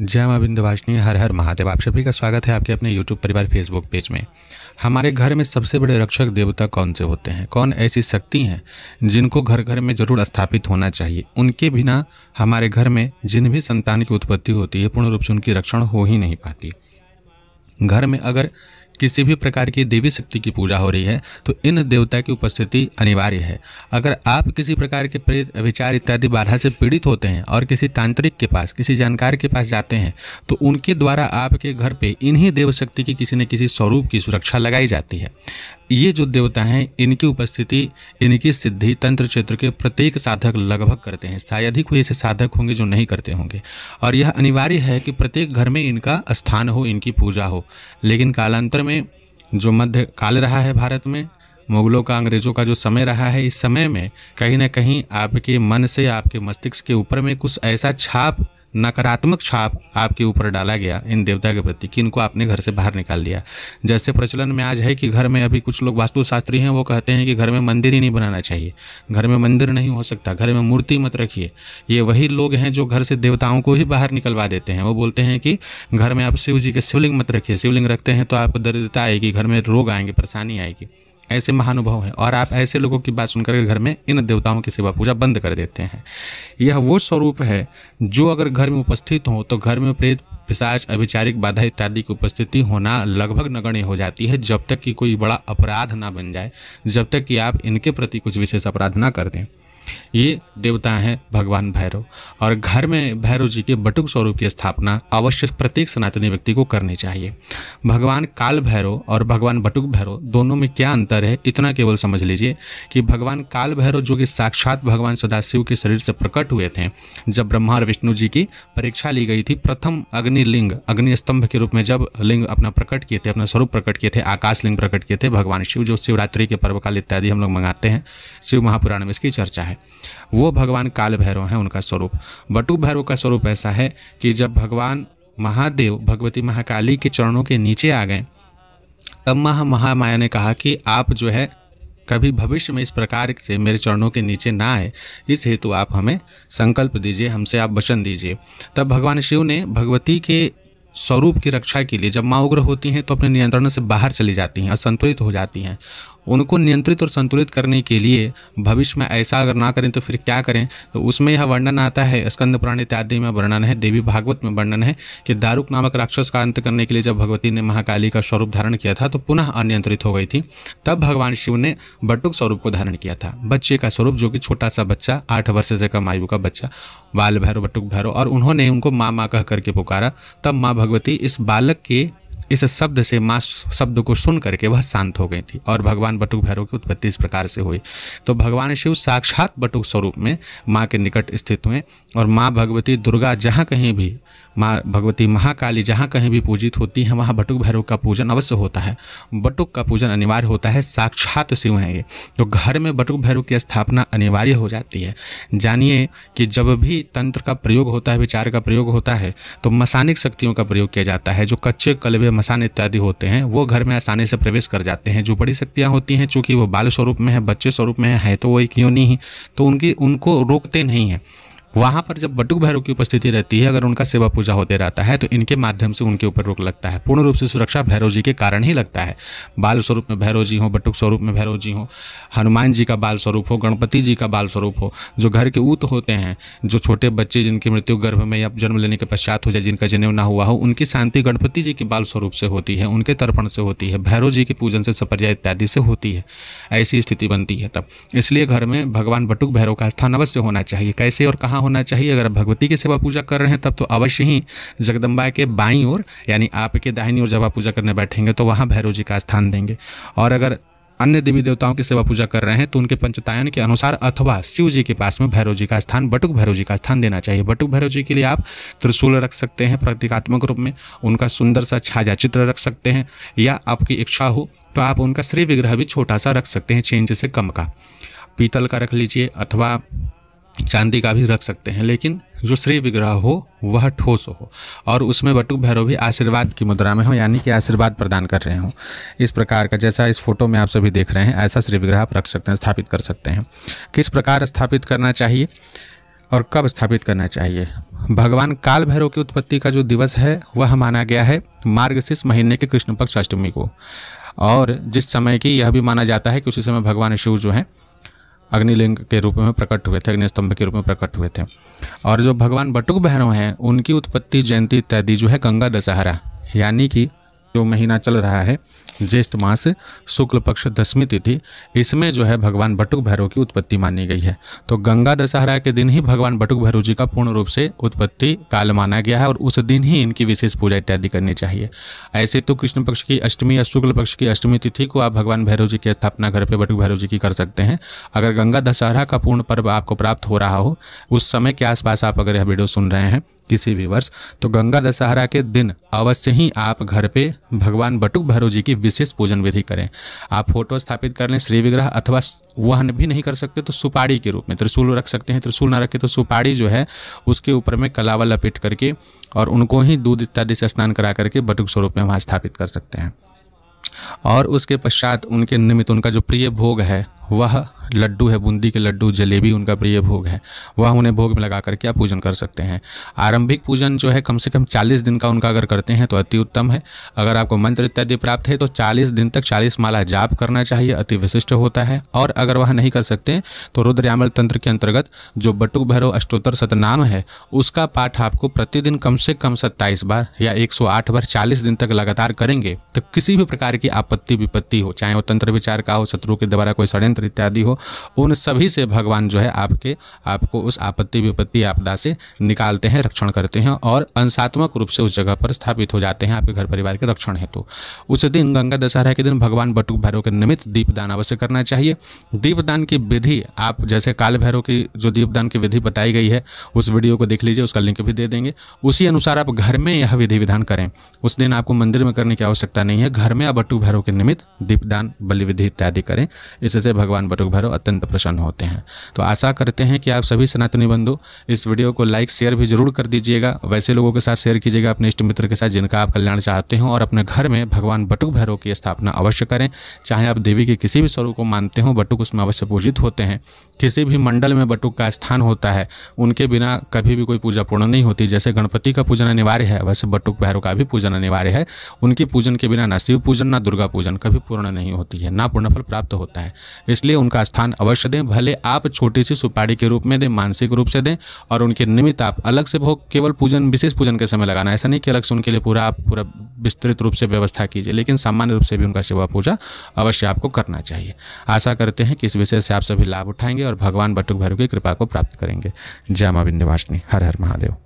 जय माँ बिंदवासिनी हर हर महादेव आप सभी का स्वागत है आपके अपने यूट्यूब परिवार फेसबुक पेज में हमारे घर में सबसे बड़े रक्षक देवता कौन से होते हैं कौन ऐसी शक्ति हैं जिनको घर घर में जरूर स्थापित होना चाहिए उनके बिना हमारे घर में जिन भी संतान की उत्पत्ति होती है पूर्ण रूप से उनकी रक्षण हो ही नहीं पाती घर में अगर किसी भी प्रकार की देवी शक्ति की पूजा हो रही है तो इन देवता की उपस्थिति अनिवार्य है अगर आप किसी प्रकार के प्रेत विचार इत्यादि बाधा से पीड़ित होते हैं और किसी तांत्रिक के पास किसी जानकार के पास जाते हैं तो उनके द्वारा आपके घर पे इन्हीं देव शक्ति की किसी न किसी स्वरूप की सुरक्षा लगाई जाती है ये जो देवता हैं इनकी उपस्थिति इनकी सिद्धि तंत्र क्षेत्र के प्रत्येक साधक लगभग करते हैं शायद ही कोई ऐसे साधक होंगे जो नहीं करते होंगे और यह अनिवार्य है कि प्रत्येक घर में इनका स्थान हो इनकी पूजा हो लेकिन कालांतर में जो मध्य काल रहा है भारत में मुगलों का अंग्रेजों का जो समय रहा है इस समय में कहीं ना कहीं आपके मन से आपके मस्तिष्क के ऊपर में कुछ ऐसा छाप नकारात्मक छाप आपके ऊपर डाला गया इन देवता के प्रति कि इनको आपने घर से बाहर निकाल दिया जैसे प्रचलन में आज है कि घर में अभी कुछ लोग वास्तुशास्त्री हैं वो कहते हैं कि घर में मंदिर ही नहीं बनाना चाहिए घर में मंदिर नहीं हो सकता घर में मूर्ति मत रखिए ये वही लोग हैं जो घर से देवताओं को ही बाहर निकलवा देते हैं वो बोलते हैं कि घर में आप शिव जी के शिवलिंग मत रखिए शिवलिंग रखते हैं तो आपको दरिद्रता आएगी घर में रोग आएंगे परेशानी आएगी ऐसे महानुभाव हैं और आप ऐसे लोगों की बात सुनकर के घर में इन देवताओं की सेवा पूजा बंद कर देते हैं यह वो स्वरूप है जो अगर घर में उपस्थित हो तो घर में प्रेत पिशाच अभिचारिक बाधा इत्यादि की उपस्थिति होना लगभग नगण्य हो जाती है जब तक कि कोई बड़ा अपराध ना बन जाए जब तक कि आप इनके प्रति कुछ विशेष अपराध ना कर दें ये देवता हैं भगवान भैरव और घर में भैरव जी के बटुक स्वरूप की स्थापना अवश्य प्रत्येक सनातनी व्यक्ति को करनी चाहिए भगवान काल भैरव और भगवान बटुक भैरव दोनों में क्या अंतर है इतना केवल समझ लीजिए कि भगवान काल भैरव जो कि साक्षात भगवान सदाशिव के शरीर से प्रकट हुए थे जब ब्रह्मा और विष्णु जी की परीक्षा ली गई थी प्रथम अग्निलिंग अग्नि स्तंभ के रूप में जब लिंग अपना प्रकट किए थे अपना स्वरूप प्रकट किए थे आकाश लिंग प्रकट किए थे भगवान शिव जो शिवरात्रि के पर्व काल इत्यादि हम लोग मंगाते हैं शिव महापुराण में इसकी चर्चा है है वो भगवान काल भैरव हैं उनका स्वरूप बटू भैरव का स्वरूप ऐसा है कि जब भगवान महादेव भगवती महाकाली के चरणों के नीचे आ गए तब महा महामाया ने कहा कि आप जो है कभी भविष्य में इस प्रकार से मेरे चरणों के नीचे ना आए इस हेतु आप हमें संकल्प दीजिए हमसे आप वचन दीजिए तब भगवान शिव ने भगवती के स्वरूप की रक्षा के लिए जब माँ उग्र होती हैं तो अपने नियंत्रण से बाहर चली जाती हैं असंतुलित हो जाती हैं उनको नियंत्रित और संतुलित करने के लिए भविष्य में ऐसा अगर ना करें तो फिर क्या करें तो उसमें यह वर्णन आता है स्कंद पुराण इत्यादि में वर्णन है देवी भागवत में वर्णन है कि दारुक नामक राक्षस का अंत करने के लिए जब भगवती ने महाकाली का स्वरूप धारण किया था तो पुनः अनियंत्रित हो गई थी तब भगवान शिव ने बटुक स्वरूप को धारण किया था बच्चे का स्वरूप जो कि छोटा सा बच्चा आठ वर्ष से कम आयु का बच्चा बाल भैरव बटुक भैरव और उन्होंने उनको माँ माँ कह करके पुकारा तब माँ भगवती इस बालक के इस शब्द से माँ शब्द को सुन करके वह शांत हो गई थी और भगवान बटुक भैरव की उत्पत्ति इस प्रकार से हुई तो भगवान शिव साक्षात बटुक स्वरूप में माँ के निकट स्थित हुए और माँ भगवती दुर्गा जहाँ कहीं भी माँ भगवती महाकाली जहाँ कहीं भी पूजित होती हैं वहाँ बटुक भैरव का पूजन अवश्य होता है बटुक का पूजन अनिवार्य होता है साक्षात शिव हैं ये तो घर में बटुक भैरव की स्थापना अनिवार्य हो जाती है जानिए कि जब भी तंत्र का प्रयोग होता है विचार का प्रयोग होता है तो मसानिक शक्तियों का प्रयोग किया जाता है जो कच्चे कलवे मसान इत्यादि होते हैं वो घर में आसानी से प्रवेश कर जाते हैं जो बड़ी शक्तियाँ होती हैं चूँकि वो बाल स्वरूप में है बच्चे स्वरूप में है, है तो वो एक योनि ही तो उनकी उनको रोकते नहीं हैं वहाँ पर जब बटुक भैरव की उपस्थिति रहती है अगर उनका सेवा पूजा होते रहता है तो इनके माध्यम से उनके ऊपर रोक लगता है पूर्ण रूप से सुरक्षा भैरव जी के कारण ही लगता है बाल स्वरूप में भैरव जी हो बटुक स्वरूप में भैरव जी हो हनुमान जी का बाल स्वरूप हो गणपति जी का बाल स्वरूप हो जो घर के ऊत होते हैं जो छोटे बच्चे जिनकी मृत्यु गर्भ में या जन्म लेने के पश्चात हो जाए जिनका जनेव ना हुआ हो उनकी शांति गणपति जी के बाल स्वरूप से होती है उनके तर्पण से होती है भैरव जी के पूजन से सपरिया इत्यादि से होती है ऐसी स्थिति बनती है तब इसलिए घर में भगवान बटुक भैरव का स्थान अवश्य होना चाहिए कैसे और कहाँ होना चाहिए अगर आप भगवती की सेवा पूजा कर रहे हैं तब तो अवश्य ही जगदम्बा के बाई ओर यानी आपके दाहिनी ओर जब आप पूजा करने बैठेंगे तो वहाँ भैरव जी का स्थान देंगे और अगर अन्य देवी देवताओं की सेवा पूजा कर रहे हैं तो उनके पंचतायन के अनुसार अथवा शिव जी के पास में भैरव जी का स्थान बटुक भैरव जी का स्थान देना चाहिए बटुक भैरव जी के लिए आप त्रिशूल रख सकते हैं प्रतीकात्मक रूप में उनका सुंदर सा छाया चित्र रख सकते हैं या आपकी इच्छा हो तो आप उनका श्री विग्रह भी छोटा सा रख सकते हैं छः इंच से कम का पीतल का रख लीजिए अथवा चांदी का भी रख सकते हैं लेकिन जो श्री विग्रह हो वह ठोस हो और उसमें बटुक भैरव भी आशीर्वाद की मुद्रा में हो यानी कि आशीर्वाद प्रदान कर रहे हों इस प्रकार का जैसा इस फोटो में आप सभी देख रहे हैं ऐसा श्री विग्रह आप रख सकते हैं स्थापित कर सकते हैं किस प्रकार स्थापित करना चाहिए और कब स्थापित करना चाहिए भगवान काल भैरव की उत्पत्ति का जो दिवस है वह माना गया है मार्गशीर्ष महीने के कृष्ण पक्ष अष्टमी को और जिस समय की यह भी माना जाता है कि उसी समय भगवान शिव जो हैं अग्निलिंग के रूप में प्रकट हुए थे स्तंभ के रूप में प्रकट हुए थे और जो भगवान बटुक बहनों हैं उनकी उत्पत्ति जयंती इत्यादि जो है गंगा दशहरा यानी कि जो महीना चल रहा है ज्येष्ठ मास शुक्ल पक्ष दशमी तिथि इसमें जो है भगवान बटुक भैरव की उत्पत्ति मानी गई है तो गंगा दशहरा के दिन ही भगवान बटुक भैरव जी का पूर्ण रूप से उत्पत्ति काल माना गया है और उस दिन ही इनकी विशेष पूजा इत्यादि करनी चाहिए ऐसे तो कृष्ण पक्ष की अष्टमी या शुक्ल पक्ष की अष्टमी तिथि को आप भगवान भैरव जी की स्थापना घर पर बटुक भैरव जी की कर सकते हैं अगर गंगा दशहरा का पूर्ण पर्व आपको प्राप्त हो रहा हो उस समय के आसपास आप अगर यह वीडियो सुन रहे हैं किसी भी वर्ष तो गंगा दशहरा के दिन अवश्य ही आप घर पे भगवान बटुक भैरव जी की विशेष पूजन विधि करें आप फोटो स्थापित कर लें श्री विग्रह अथवा वहन भी नहीं कर सकते तो सुपारी के रूप में त्रिशूल रख सकते हैं त्रिशूल ना रखें तो सुपारी जो है उसके ऊपर में कलावा लपेट करके और उनको ही दूध इत्यादि से स्नान करा करके बटुक स्वरूप में वहाँ स्थापित कर सकते हैं और उसके पश्चात उनके निमित्त उनका जो प्रिय भोग है वह लड्डू है बूंदी के लड्डू जलेबी उनका प्रिय भोग है वह उन्हें भोग में लगा करके आप पूजन कर सकते हैं आरंभिक पूजन जो है कम से कम चालीस दिन का उनका अगर करते हैं तो अति उत्तम है अगर आपको मंत्र इत्यादि प्राप्त है तो चालीस दिन तक चालीस माला जाप करना चाहिए अति विशिष्ट होता है और अगर वह नहीं कर सकते तो रुद्रयामल तंत्र के अंतर्गत जो बटुक भैरव अष्टोत्तर सतनाम है उसका पाठ आपको प्रतिदिन कम से कम सत्ताईस बार या एक बार चालीस दिन तक लगातार करेंगे तो किसी भी प्रकार की आपत्ति विपत्ति हो चाहे वो तंत्र विचार का हो शत्रु के द्वारा कोई षड्यंत्र इत्यादि हो हो उन सभी से भगवान जो है आपके आपको उस आपत्ति विपत्ति आपदा से निकालते हैं रक्षण करते हैं और अंशात्मक रूप से उस जगह पर स्थापित हो जाते हैं आपके घर परिवार के रक्षण हेतु उस दिन गंगा दशहरा के दिन भगवान बटुक भैरव के निमित्त दीपदान अवश्य करना चाहिए दीपदान की विधि आप जैसे काल भैरव की जो दीपदान की विधि बताई गई है उस वीडियो को देख लीजिए उसका लिंक भी दे देंगे उसी अनुसार आप घर में यह विधि विधान करें उस दिन आपको मंदिर में करने की आवश्यकता नहीं है घर में आप बटुक भैरव के निमित्त दीपदान बलि विधि इत्यादि करें इससे भगवान बटुक भैरव समारोह अत्यंत प्रसन्न होते हैं तो आशा करते हैं कि आप सभी सनातनी बंधु इस वीडियो को लाइक शेयर भी जरूर कर दीजिएगा वैसे लोगों के साथ शेयर कीजिएगा अपने इष्ट मित्र के साथ जिनका आप कल्याण चाहते हो और अपने घर में भगवान बटुक भैरव की स्थापना अवश्य करें चाहे आप देवी के किसी भी स्वरूप को मानते हो बटुक उसमें अवश्य पूजित होते हैं किसी भी मंडल में बटुक का स्थान होता है उनके बिना कभी भी कोई पूजा पूर्ण नहीं होती जैसे गणपति का पूजन अनिवार्य है वैसे बटुक भैरव का भी पूजन अनिवार्य है उनके पूजन के बिना ना शिव पूजन ना दुर्गा पूजन कभी पूर्ण नहीं होती है ना पूर्णफल प्राप्त होता है इसलिए उनका स्थान अवश्य दें भले आप छोटी सी सुपारी के रूप में दें मानसिक रूप से दें और उनके निमित्त आप अलग से भोग केवल पूजन विशेष पूजन के समय लगाना ऐसा नहीं कि अलग से उनके लिए पूरा आप पूरा विस्तृत रूप से व्यवस्था कीजिए लेकिन सामान्य रूप से भी उनका सेवा पूजा अवश्य आपको करना चाहिए आशा करते हैं कि इस विषय से आप सभी लाभ उठाएंगे और भगवान बटुक भैरव की कृपा को प्राप्त करेंगे जय माँ विंध्यवासिनी हर हर महादेव